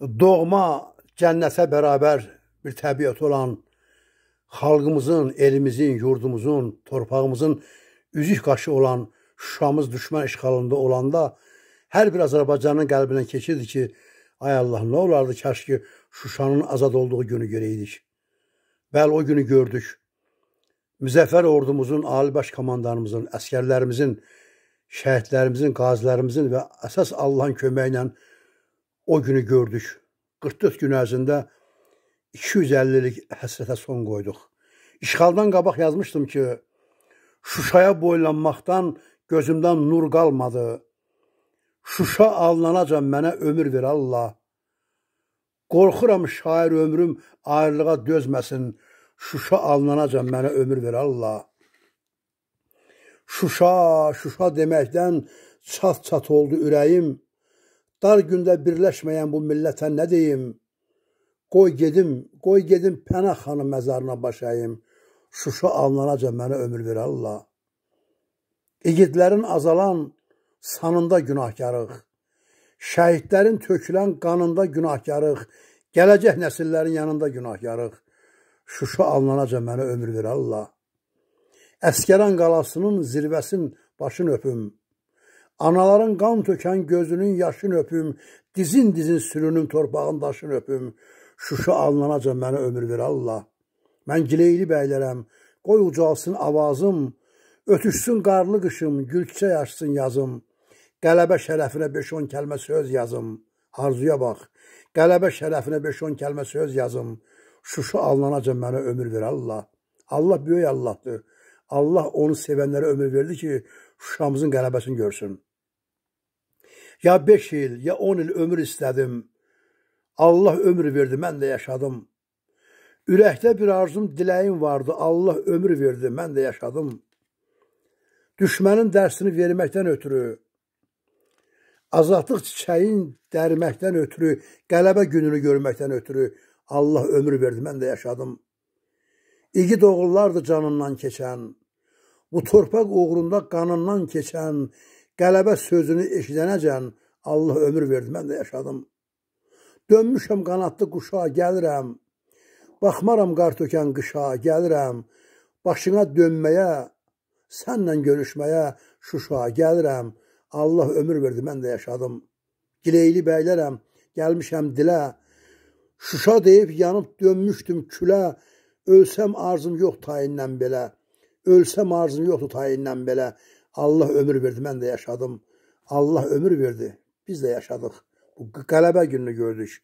doğma cənnətə bərabər bir təbiət olan xalqımızın, elimizin, yurdumuzun, torpağımızın üzük qaşı olan Şuşamız düşmən işğalında olanda hər bir Azərbaycanın qəlbindən keçirdi ki, ay Allah, nə olardı kaş ki Şuşanın azad olduğu günü görəydik. Bəli, o günü gördük. Müzəffər ordumuzun, ali baş komandanımızın, əskərlərimizin, şəhidlərimizin, qazilərimizin və əsas Allahın köməyi ilə o günü gördük. 44 gün ərzində 250-lik həsrətə son qoyduq. İşğaldan qabaq yazmışdım ki, Şuşaya boylanmaqdan gözümdən nur qalmadı. Şuşa alınanacaq mənə ömür ver Allah. Qorxuram şair ömrüm ayrılığa dözməsin. Şuşa alınanacaq mənə ömür ver Allah. Şuşa, şuşa deməkdən çat-çat oldu ürəyim. Dar gündə birləşməyən bu millətə nə deyim? Qoy gedim, qoy gedim Pənah xanım məzarına baş əyim. Şuşa alınanaca mənə ömür ver Allah. İgidlərin azalan sanında günahkarıq. Şəhidlərin tökülən qanında günahkarıq. Gələcək nəsillərin yanında günahkarıq. Şuşa alınanaca mənə ömür ver Allah. Əskəran qalasının zirvəsin başını öpüm. Anaların qan tökən gözünün yaşın öpüm, dizin-dizin sürünün torpağın daşın öpüm. Şuşa alınanaca mənə ömür ver Allah. Mən gileyli bəylərəm, qoy ucalsın avazım, ötüşsün qarlı qışım, gülçə yaşsın yazım. Qələbə şərəfinə 5-10 kəlmə söz yazım. Arzuya bax. Qələbə şərəfinə 5-10 kəlmə söz yazım. Şuşa alınanaca mənə ömür ver Allah. Allah böyük Allahdır. Allah onu sevənlərə ömür verdi ki, Şuşamızın qələbəsini görsün. Ya beş il, ya on il ömür istədim. Allah ömür verdi, mən də yaşadım. Ürəkdə bir arzum, diləyim vardı. Allah ömür verdi, mən də yaşadım. Düşmənin dərsini verməkdən ötürü, azadlıq çiçəyin dərməkdən ötürü, qələbə gününü görməkdən ötürü Allah ömür verdi, mən də yaşadım. İgid oğullardır canından keçən, bu torpaq uğrunda qanından keçən, qələbə sözünü eşidənəcən Allah ömür verdi, mən də yaşadım. Dönmüşəm qanadlı quşa, gəlirəm. Baxmaram qar tökən qışa, gəlirəm. Başına dönməyə, sənlə görüşməyə, Şuşa gəlirəm. Allah ömür verdi, mən də yaşadım. Gileyli bəylərəm, gəlmişəm dilə. Şuşa deyib yanıb dönmüşdüm külə. Ölsəm arzum yox tayindən belə. Ölsəm arzum yoxdur tayindən belə. Allah ömür verdi, mən də yaşadım. Allah ömür verdi, biz də yaşadıq. Bu qələbə gününü gördük.